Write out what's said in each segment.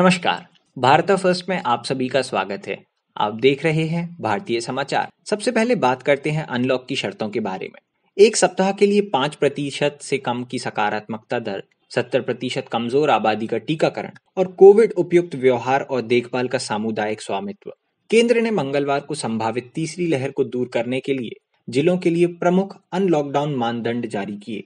नमस्कार भारत फर्स्ट में आप सभी का स्वागत है आप देख रहे हैं भारतीय समाचार सबसे पहले बात करते हैं अनलॉक की शर्तों के बारे में एक सप्ताह के लिए पांच प्रतिशत से कम की सकारात्मकता दर सत्तर प्रतिशत कमजोर आबादी का टीकाकरण और कोविड उपयुक्त व्यवहार और देखभाल का सामुदायिक स्वामित्व केंद्र ने मंगलवार को संभावित तीसरी लहर को दूर करने के लिए जिलों के लिए प्रमुख अनलॉकडाउन मानदंड जारी किए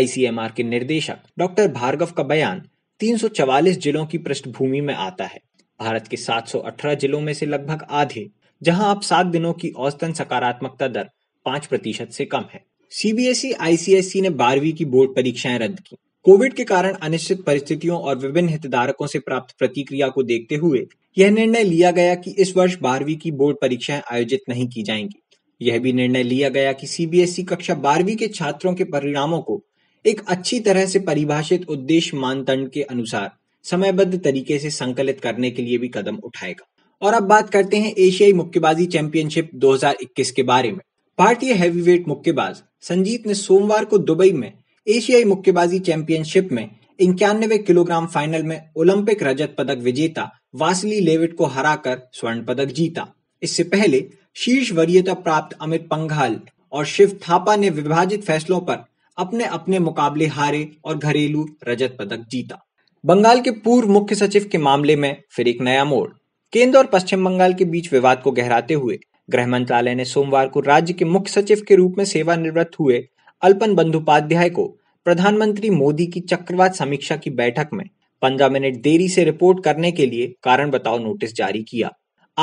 आईसीएमआर के निर्देशक डॉक्टर भार्गव का बयान तीन सौ चवालीस जिलों की पृष्ठभूमि में आता है भारत के 718 जिलों में से लगभग आधे जहां अब सात दिनों की औसतन सकारात्मकता दर पांच प्रतिशत से कम है सीबीएसई आईसीएसई ने बारहवीं की बोर्ड परीक्षाएं रद्द की कोविड के कारण अनिश्चित परिस्थितियों और विभिन्न हितधारकों से प्राप्त प्रतिक्रिया को देखते हुए यह निर्णय लिया गया कि इस वर्ष बारहवीं की बोर्ड परीक्षाएं आयोजित नहीं की जाएंगी यह भी निर्णय लिया गया कि सीबीएसई कक्षा बारहवीं के छात्रों के परिणामों को एक अच्छी तरह से परिभाषित उद्देश्य मानदंड के अनुसार समयबद्ध तरीके से संकलित करने के लिए भी कदम उठाएगा और अब बात करते हैं एशियाई मुक्केबाजी चैंपियनशिप 2021 के बारे में भारतीय हैवीवेट मुक्केबाज संजीत ने सोमवार को दुबई में एशियाई मुक्केबाजी चैंपियनशिप में इक्यानवे किलोग्राम फाइनल में ओलंपिक रजत पदक विजेता वासली लेविट को हराकर स्वर्ण पदक जीता इससे पहले शीर्ष वरीयता प्राप्त अमित पंघाल और शिव थापा ने विभाजित फैसलों पर अपने अपने मुकाबले हारे और घरेलू रजत पदक जीता बंगाल के पूर्व मुख्य सचिव के मामले में फिर एक नया मोड़ केंद्र और पश्चिम बंगाल के बीच विवाद को गहराते हुए गृह मंत्रालय ने सोमवार को राज्य के मुख्य सचिव के रूप में सेवानिवृत्त हुए अल्पन बंधुपाध्याय को प्रधानमंत्री मोदी की चक्रवात समीक्षा की बैठक में पंद्रह मिनट देरी से रिपोर्ट करने के लिए कारण बताओ नोटिस जारी किया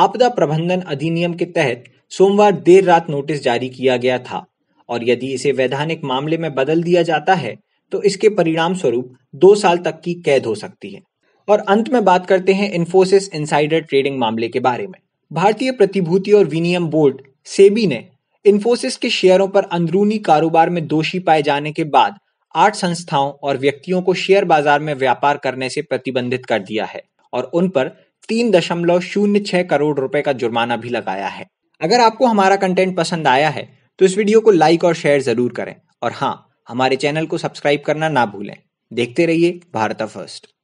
आपदा प्रबंधन अधिनियम के तहत सोमवार देर रात नोटिस जारी किया गया था और यदि इसे वैधानिक मामले में बदल दिया जाता है तो इसके परिणाम स्वरूप दो साल तक की कैद हो सकती है और अंत में बात करते हैं इन्फोसिस इंसाइडर ट्रेडिंग मामले के बारे में भारतीय प्रतिभूति और विनियम बोर्ड सेबी ने इन्फोसिस के शेयरों पर अंदरूनी कारोबार में दोषी पाए जाने के बाद आठ संस्थाओं और व्यक्तियों को शेयर बाजार में व्यापार करने से प्रतिबंधित कर दिया है और उन पर तीन दशमलव शून्य छह करोड़ रुपए का जुर्माना भी लगाया है अगर आपको हमारा कंटेंट पसंद आया है तो इस वीडियो को लाइक और शेयर जरूर करें और हाँ हमारे चैनल को सब्सक्राइब करना ना भूलें देखते रहिए भारत फर्स्ट